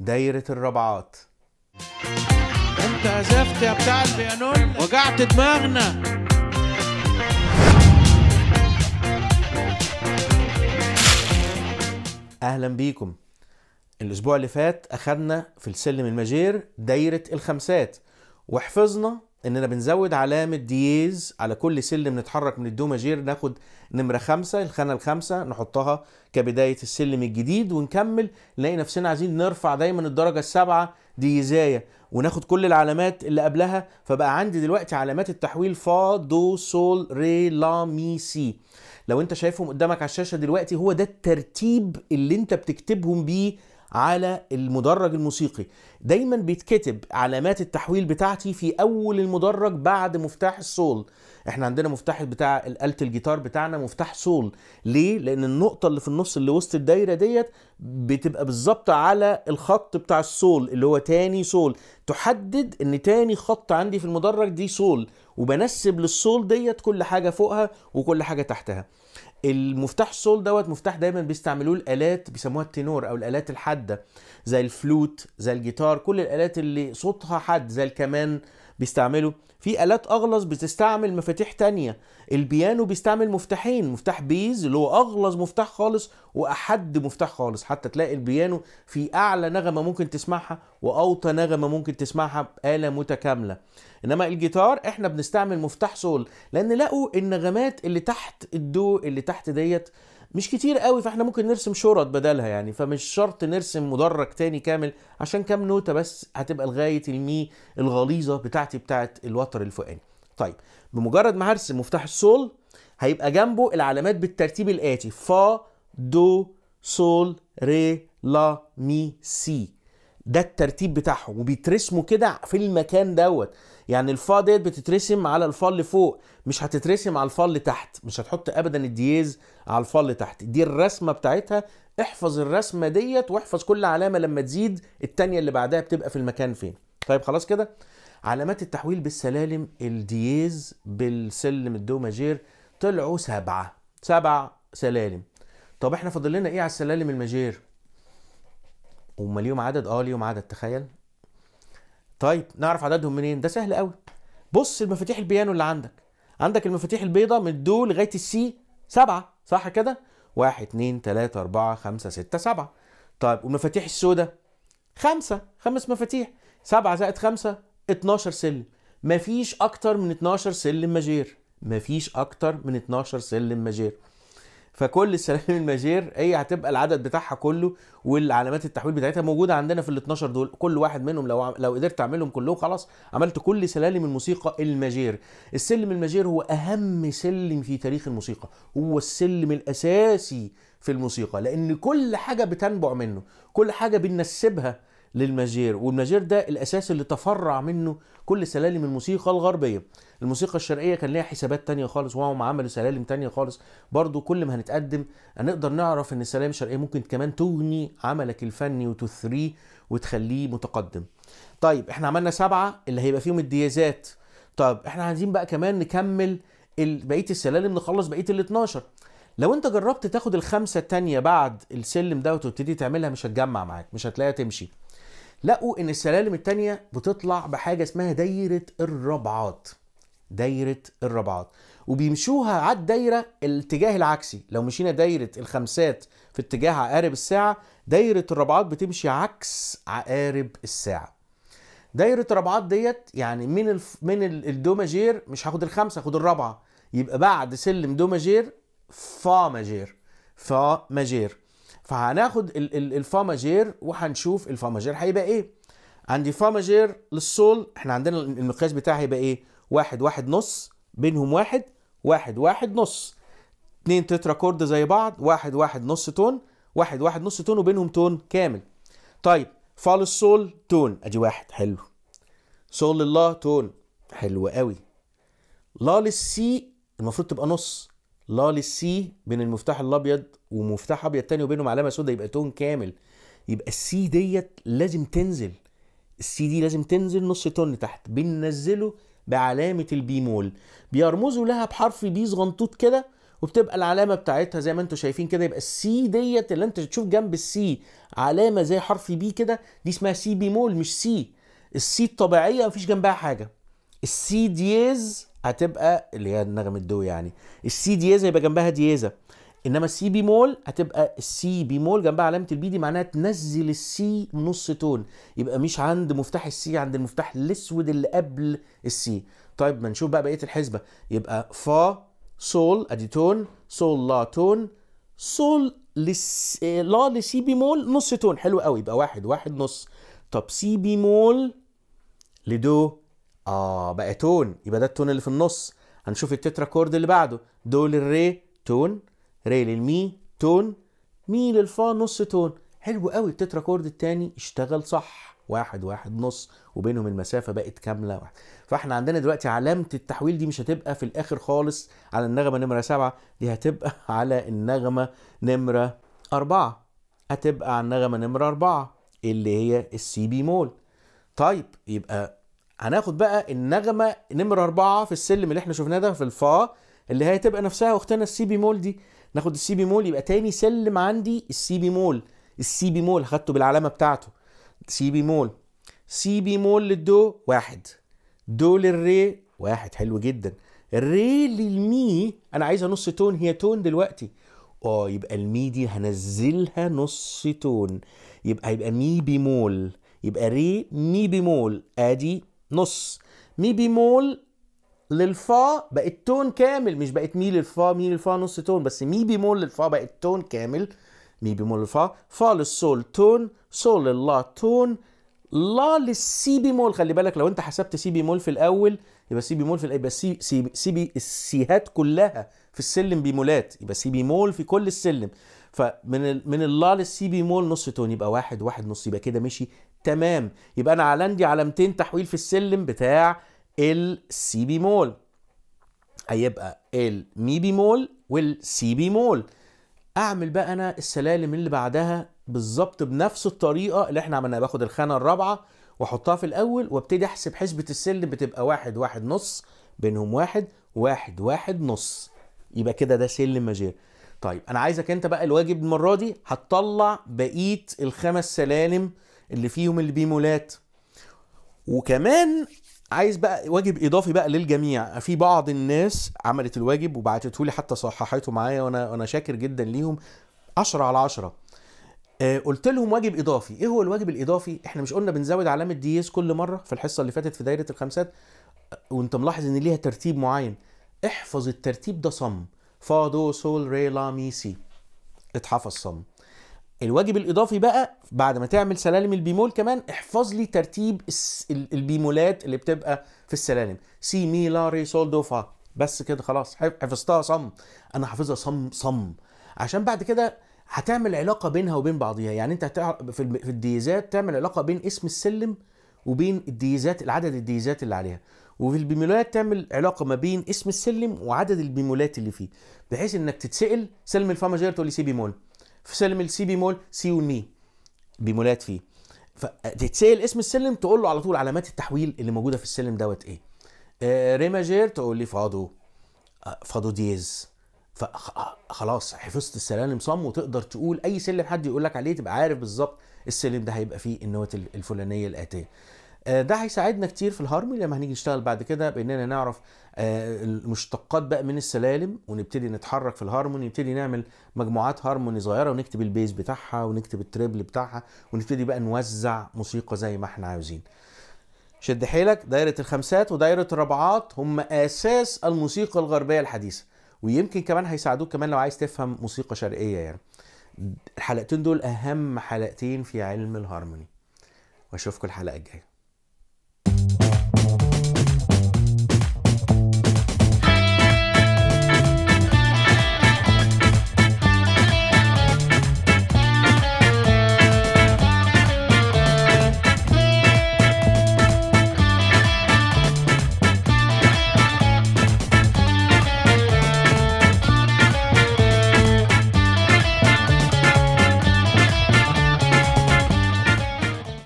دايرة الربعات انت عزفت يا بتاع البيانون وجعت دماغنا اهلا بيكم الاسبوع اللي فات اخدنا في السلم الماجير دايرة الخمسات وحفظنا اننا بنزود علامه دييز على كل سلم نتحرك من الدوماجير ناخد نمره خمسة الخانه الخامسه نحطها كبدايه السلم الجديد ونكمل نلاقي نفسنا عايزين نرفع دايما الدرجه السابعه ديزايه وناخد كل العلامات اللي قبلها فبقى عندي دلوقتي علامات التحويل فا دو سول ري لا مي سي لو انت شايفهم قدامك على الشاشه دلوقتي هو ده الترتيب اللي انت بتكتبهم بيه على المدرج الموسيقي دايما بيتكتب علامات التحويل بتاعتي في اول المدرج بعد مفتاح السول احنا عندنا مفتاح بتاع الالة الجيتار بتاعنا مفتاح سول ليه لان النقطه اللي في النص اللي وسط الدايره ديت بتبقى بالظبط على الخط بتاع السول اللي هو تاني سول تحدد ان تاني خط عندي في المدرج دي سول وبنسب للسول ديت كل حاجه فوقها وكل حاجه تحتها المفتاح السول دوت مفتاح دايما بيستعملوه الالات بيسموها التنور او الالات الحاده زي الفلوت زي الجيتار كل الالات اللي صوتها حد زي الكمان بيستعملوا في آلات أغلظ بتستعمل مفاتيح تانية البيانو بيستعمل مفتاحين مفتاح بيز اللي هو أغلظ مفتاح خالص وأحد مفتاح خالص حتى تلاقي البيانو في أعلى نغمة ممكن تسمعها وأوطى نغمة ممكن تسمعها بآلة متكاملة إنما الجيتار إحنا بنستعمل مفتاح سول لأن لقوا النغمات اللي تحت الدو اللي تحت ديت مش كتير قوي فاحنا ممكن نرسم شرط بدلها يعني فمش شرط نرسم مدرج تاني كامل عشان كام نوتة بس هتبقى لغاية المي الغليظة بتاعتي بتاعت الوتر الفوقاني طيب بمجرد ما هرسم مفتاح السول هيبقى جنبه العلامات بالترتيب الآتي فا دو سول ري لا مي سي ده الترتيب بتاعهم وبيترسموا كده في المكان دوت يعني الفا ديت بتترسم على الفا اللي فوق مش هتترسم على الفا اللي تحت مش هتحط ابدا الدييز على الفا اللي تحت دي الرسمه بتاعتها احفظ الرسمه ديت واحفظ كل علامه لما تزيد الثانيه اللي بعدها بتبقى في المكان فين طيب خلاص كده علامات التحويل بالسلالم الدييز بالسلم الدو ماجير طلعوا سبعه سبع سلالم طب احنا فاضل لنا ايه على السلالم الماجير وما ليهم عدد اه ليهم عدد تخيل طيب نعرف عددهم منين ده سهل قوي بص المفاتيح البيانو اللي عندك عندك المفاتيح البيضاء من الدو لغايه السي سبعه صح كده واحد اتنين تلاته اربعه خمسه سته سبعه طيب والمفاتيح السوداء خمسه خمس مفاتيح سبعه زائد خمسه اتناشر سلم مفيش اكتر من اتناشر سلم مجير مفيش اكتر من اتناشر سلم مجير فكل السلالم الماجير هي هتبقى العدد بتاعها كله والعلامات التحويل بتاعتها موجوده عندنا في ال 12 دول كل واحد منهم لو لو قدرت اعملهم كلهم خلاص عملت كل سلالم الموسيقى الماجير السلم الماجير هو اهم سلم في تاريخ الموسيقى هو السلم الاساسي في الموسيقى لان كل حاجه بتنبع منه كل حاجه بننسبها للمجير والمجير ده الاساس اللي تفرع منه كل سلالم الموسيقى الغربيه الموسيقى الشرقيه كان ليها حسابات تانية خالص وهم عملوا سلالم تانية خالص برضو كل ما هنتقدم هنقدر نعرف ان السلالم الشرقيه ممكن كمان تغني عملك الفني وتثريه وتخليه متقدم طيب احنا عملنا سبعه اللي هيبقى فيهم الديازات طب احنا عايزين بقى كمان نكمل بقيه السلالم نخلص بقيه ال 12 لو انت جربت تاخد الخمسه التانيه بعد السلم ده وتبتدي تعملها مش هتجمع معاك مش هتلاقيها تمشي لقوا ان السلالم التانية بتطلع بحاجة اسمها دايرة الربعات دايرة الربعات وبيمشوها على الدايرة الاتجاه العكسي لو مشينا دايرة الخمسات في اتجاه عقارب الساعة دايرة الربعات بتمشي عكس عقارب الساعة دايرة الربعات ديت يعني من الف... من الدوماجير مش هاخد الخمسة هاخد الرابعة يبقى بعد سلم دوماجير فا ماجير فا ماجير فهناخد الفاماجير وهنشوف الفاماجير هيبقى ايه عندي فاماجير للسول احنا عندنا المقياس بتاعها هيبقى ايه واحد واحد نص بينهم واحد واحد واحد نص اتنين تترا كورد زي بعض واحد واحد نص تون واحد واحد نص تون وبينهم تون كامل طيب فال السول تون ادي واحد حلو سول الله تون حلو قوي لا للسي المفروض تبقى نص لا للسي بين المفتاح الابيض ومفتاح ابيض تاني وبينهم علامه سوداء يبقى تون كامل يبقى السي ديت لازم تنزل السي دي لازم تنزل نص تون تحت بننزله بعلامه البيمول بيرمزوا لها بحرف بي صغنطوط كده وبتبقى العلامه بتاعتها زي ما انتم شايفين كده يبقى السي ديت اللي انت تشوف جنب السي علامه زي حرف بي كده دي اسمها سي بيمول مش سي السي الطبيعيه مفيش جنبها حاجه السي دييز هتبقى اللي هي نغمة دو يعني السي دييزا يبقى جنبها دييزا انما السي بي مول هتبقى السي بي مول جنبها علامه البي دي معناها تنزل السي نص تون يبقى مش عند مفتاح السي عند المفتاح الاسود اللي قبل السي طيب ما نشوف بقى بقيه الحسبه يبقى فا سول ادي تون سول لا تون سول لس... لا لسي بي مول نص تون حلو قوي يبقى واحد واحد نص طب سي بي مول لدو اه بقى تون يبقى ده التون اللي في النص هنشوف التترا كورد اللي بعده دو للري تون ري للمي تون مي للفا نص تون حلو قوي التترا كورد الثاني اشتغل صح واحد واحد نص وبينهم المسافه بقت كامله واحد فاحنا عندنا دلوقتي علامه التحويل دي مش هتبقى في الاخر خالص على النغمه نمره سبعة دي هتبقى على النغمه نمره أربعة هتبقى على النغمه نمره أربعة اللي هي السي بي مول طيب يبقى هناخد بقى النغمه نمره أربعة في السلم اللي احنا شفناه ده في الفا اللي هي تبقى نفسها اختنا السي بي مول دي ناخد السي بي مول يبقى تاني سلم عندي السي بي مول السي بي مول خدته بالعلامه بتاعته سي بي مول سي بي مول للدو واحد دو للري واحد حلو جدا الري للمي انا عايزها نص تون هي تون دلوقتي اه يبقى المي دي هنزلها نص تون يبقى يبقى مي بيمول يبقى ري مي بيمول ادي آه، نص مي بيمول للفا بقت تون كامل مش بقت مي للفا مي للفا نص تون بس مي بيمول للفا بقت تون كامل مي بيمول للفا فا للسول تون سول للا تون لا للسي بيمول خلي بالك لو انت حسبت سي بيمول في الاول يبقى سي بيمول في يبقى سي سي سي بي السيهات كلها في السلم بيمولات يبقى سي بيمول في كل السلم فمن من اللا للسي بيمول نص تون يبقى واحد واحد نص يبقى كده مشي تمام يبقى انا عندي علامتين تحويل في السلم بتاع السي مول هيبقى المي مول والسي مول اعمل بقى انا السلالم اللي بعدها بالظبط بنفس الطريقه اللي احنا عملناها باخد الخانه الرابعه واحطها في الاول وابتدي احسب حسبه السلم بتبقى واحد واحد نص بينهم واحد واحد واحد نص يبقى كده ده سلم ماجير طيب انا عايزك انت بقى الواجب المره دي هتطلع بقيه الخمس سلالم اللي فيهم البيمولات وكمان عايز بقى واجب اضافي بقى للجميع في بعض الناس عملت الواجب وبعتته لي حتى صححته معايا وانا انا شاكر جدا ليهم 10 على 10 آه، قلت لهم واجب اضافي ايه هو الواجب الاضافي احنا مش قلنا بنزود علامه دي كل مره في الحصه اللي فاتت في دايره الخمسات آه، وانت ملاحظ ان ليها ترتيب معين احفظ الترتيب ده صم فا دو سول ري لا مي سي اتحفظ صم الواجب الاضافي بقى بعد ما تعمل سلالم البيمول كمان احفظ لي ترتيب البيمولات اللي بتبقى في السلالم سي مي لا ري سول دو فا بس كده خلاص حفظتها صم انا حافظها صم صم عشان بعد كده هتعمل علاقه بينها وبين بعضيها يعني انت في الديزات تعمل علاقه بين اسم السلم وبين الديزات العدد الديزات اللي عليها وفي البيمولات تعمل علاقه ما بين اسم السلم وعدد البيمولات اللي فيه بحيث انك تتسال سلم الفا تقول لي سي بيمول في سلم السي بيمول سي والمي e بيمولات فيه فتتسال اسم السلم تقول له على طول علامات التحويل اللي موجوده في السلم دوت ايه ريماجير آه، ري ماجير تقول لي فادو آه، فادو ديز فخلاص آه، حفظت السلالم صم وتقدر تقول اي سلم حد يقول لك عليه تبقى عارف بالظبط السلم ده هيبقى فيه النوت الفلانيه الاتيه آه، ده هيساعدنا كتير في الهرم لما هنيجي نشتغل بعد كده باننا نعرف آه، المشتقات بقى من السلالم ونبتدي نتحرك في الهارموني نبتدي نعمل مجموعات هارموني صغيره ونكتب البيز بتاعها ونكتب التريبل بتاعها ونبتدي بقى نوزع موسيقى زي ما احنا عاوزين شد حيلك دايره الخمسات ودايره الرابعات هم اساس الموسيقى الغربيه الحديثه ويمكن كمان هيساعدوك كمان لو عايز تفهم موسيقى شرقيه يعني الحلقتين دول اهم حلقتين في علم الهارموني واشوفكم الحلقه الجايه